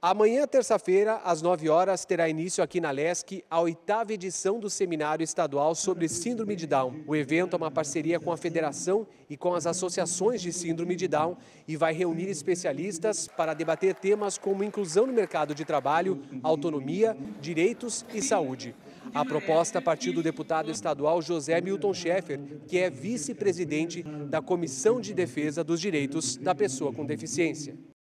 Amanhã, terça-feira, às 9 horas, terá início aqui na LESC a oitava edição do Seminário Estadual sobre Síndrome de Down. O evento é uma parceria com a Federação e com as associações de Síndrome de Down e vai reunir especialistas para debater temas como inclusão no mercado de trabalho, autonomia, direitos e saúde. A proposta partiu do deputado estadual José Milton Schaeffer, que é vice-presidente da Comissão de Defesa dos Direitos da Pessoa com Deficiência.